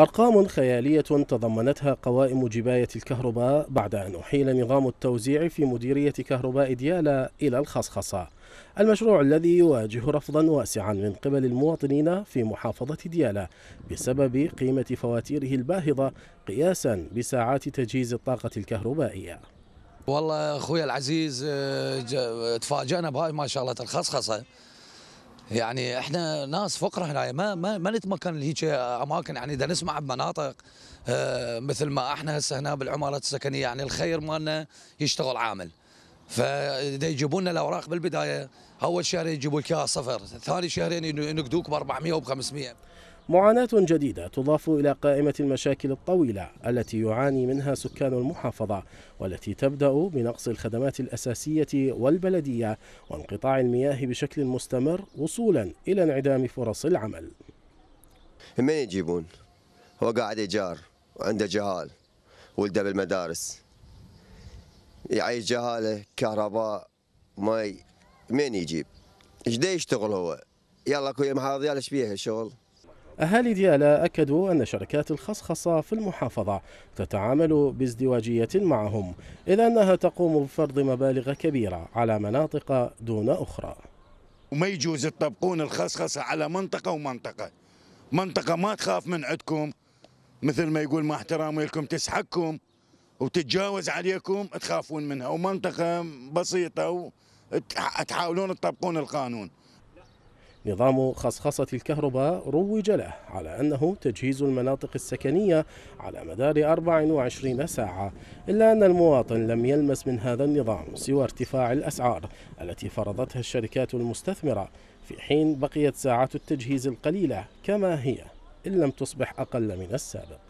أرقام خيالية تضمنتها قوائم جباية الكهرباء بعد أن أحيل نظام التوزيع في مديرية كهرباء ديالى إلى الخصخصة المشروع الذي يواجه رفضا واسعا من قبل المواطنين في محافظة ديالى بسبب قيمة فواتيره الباهظة قياسا بساعات تجهيز الطاقة الكهربائية والله أخوي العزيز آه، آه، تفاجأنا بهاي ما شاء الله الخصخصة يعني احنا ناس فقراء هنا يعني ما ما, ما نتمكن لهيك اماكن يعني اذا نسمع بمناطق اه مثل ما احنا هسه هنا بالعمارات السكنيه يعني الخير مالنا يشتغل عامل فاذا يجيبوا لنا الاوراق بالبدايه اول شهر يجيبوا لك صفر ثاني شهرين ينقدوك ب 400 وب 500 معاناة جديدة تضاف إلى قائمة المشاكل الطويلة التي يعاني منها سكان المحافظة والتي تبدأ بنقص الخدمات الأساسية والبلدية وانقطاع المياه بشكل مستمر وصولا إلى انعدام فرص العمل من يجيبون؟ هو قاعد إيجار وعنده جهال ولده بالمدارس يعيش جهاله كهرباء مي مين يجيب؟ ايش يشتغل هو؟ يلا اكو محافظ يالا ايش بيها الشغل؟ أهالي ديالى أكدوا أن شركات الخصخصة في المحافظة تتعامل بازدواجية معهم إذ أنها تقوم بفرض مبالغ كبيرة على مناطق دون أخرى وما يجوز تطبقون الخصخصة على منطقة ومنطقة منطقة ما تخاف من عندكم مثل ما يقول ما احترامي لكم تسحقكم وتتجاوز عليكم تخافون منها ومنطقة بسيطة تحاولون تطبقون القانون نظام خصخصة الكهرباء روج له على أنه تجهيز المناطق السكنية على مدار 24 ساعة إلا أن المواطن لم يلمس من هذا النظام سوى ارتفاع الأسعار التي فرضتها الشركات المستثمرة في حين بقيت ساعات التجهيز القليلة كما هي إن لم تصبح أقل من السابق